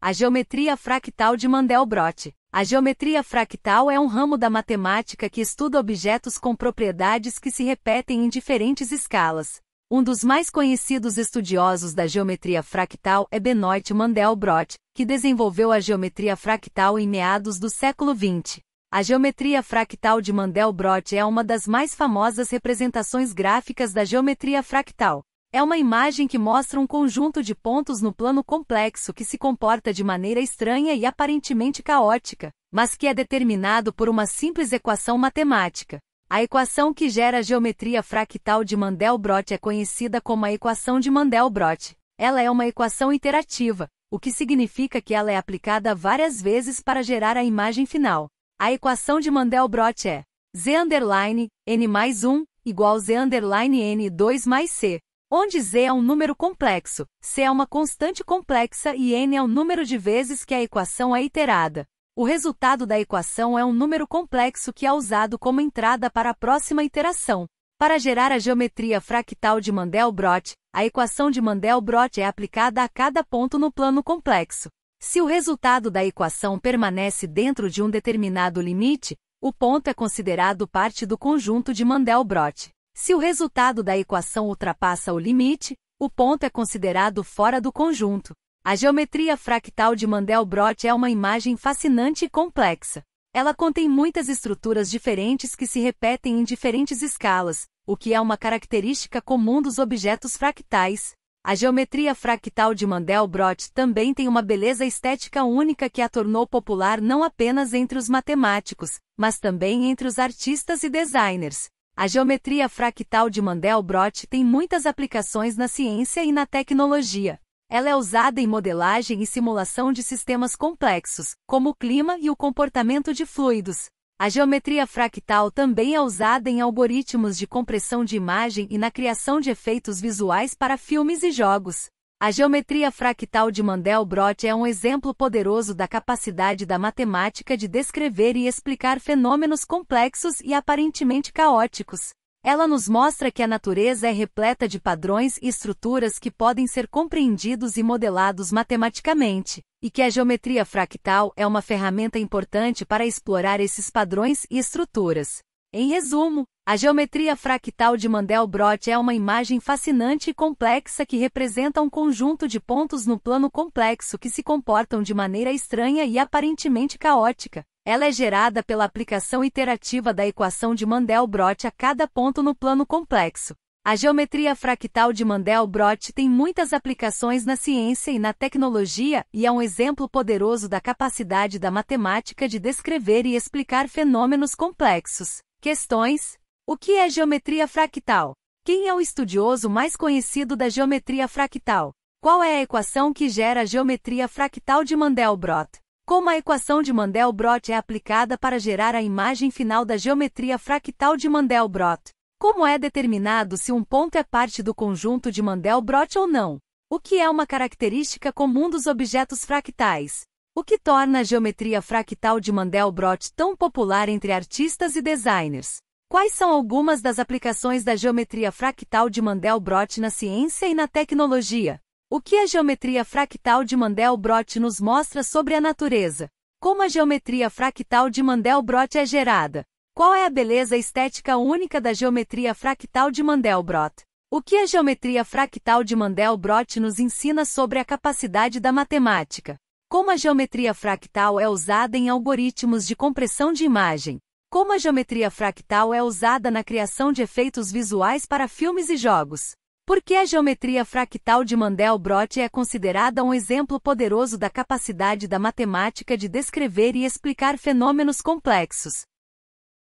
A geometria fractal de Mandelbrot. A geometria fractal é um ramo da matemática que estuda objetos com propriedades que se repetem em diferentes escalas. Um dos mais conhecidos estudiosos da geometria fractal é Benoit Mandelbrot, que desenvolveu a geometria fractal em meados do século XX. A geometria fractal de Mandelbrot é uma das mais famosas representações gráficas da geometria fractal. É uma imagem que mostra um conjunto de pontos no plano complexo que se comporta de maneira estranha e aparentemente caótica, mas que é determinado por uma simples equação matemática. A equação que gera a geometria fractal de Mandelbrot é conhecida como a equação de Mandelbrot. Ela é uma equação iterativa, o que significa que ela é aplicada várias vezes para gerar a imagem final. A equação de Mandelbrot é z underline n mais 1 igual z underline n2 mais c. Onde z é um número complexo, c é uma constante complexa e n é o número de vezes que a equação é iterada. O resultado da equação é um número complexo que é usado como entrada para a próxima iteração. Para gerar a geometria fractal de Mandelbrot, a equação de Mandelbrot é aplicada a cada ponto no plano complexo. Se o resultado da equação permanece dentro de um determinado limite, o ponto é considerado parte do conjunto de Mandelbrot. Se o resultado da equação ultrapassa o limite, o ponto é considerado fora do conjunto. A geometria fractal de Mandelbrot é uma imagem fascinante e complexa. Ela contém muitas estruturas diferentes que se repetem em diferentes escalas, o que é uma característica comum dos objetos fractais. A geometria fractal de Mandelbrot também tem uma beleza estética única que a tornou popular não apenas entre os matemáticos, mas também entre os artistas e designers. A geometria fractal de Mandelbrot tem muitas aplicações na ciência e na tecnologia. Ela é usada em modelagem e simulação de sistemas complexos, como o clima e o comportamento de fluidos. A geometria fractal também é usada em algoritmos de compressão de imagem e na criação de efeitos visuais para filmes e jogos. A geometria fractal de Mandelbrot é um exemplo poderoso da capacidade da matemática de descrever e explicar fenômenos complexos e aparentemente caóticos. Ela nos mostra que a natureza é repleta de padrões e estruturas que podem ser compreendidos e modelados matematicamente, e que a geometria fractal é uma ferramenta importante para explorar esses padrões e estruturas. Em resumo, a geometria fractal de Mandelbrot é uma imagem fascinante e complexa que representa um conjunto de pontos no plano complexo que se comportam de maneira estranha e aparentemente caótica. Ela é gerada pela aplicação iterativa da equação de Mandelbrot a cada ponto no plano complexo. A geometria fractal de Mandelbrot tem muitas aplicações na ciência e na tecnologia e é um exemplo poderoso da capacidade da matemática de descrever e explicar fenômenos complexos. Questões: O que é geometria fractal? Quem é o estudioso mais conhecido da geometria fractal? Qual é a equação que gera a geometria fractal de Mandelbrot? Como a equação de Mandelbrot é aplicada para gerar a imagem final da geometria fractal de Mandelbrot? Como é determinado se um ponto é parte do conjunto de Mandelbrot ou não? O que é uma característica comum dos objetos fractais? o que torna a geometria fractal de Mandelbrot tão popular entre artistas e designers. Quais são algumas das aplicações da geometria fractal de Mandelbrot na ciência e na tecnologia? O que a geometria fractal de Mandelbrot nos mostra sobre a natureza? Como a geometria fractal de Mandelbrot é gerada? Qual é a beleza estética única da geometria fractal de Mandelbrot? O que a geometria fractal de Mandelbrot nos ensina sobre a capacidade da matemática? Como a geometria fractal é usada em algoritmos de compressão de imagem. Como a geometria fractal é usada na criação de efeitos visuais para filmes e jogos. Por que a geometria fractal de Mandelbrot é considerada um exemplo poderoso da capacidade da matemática de descrever e explicar fenômenos complexos?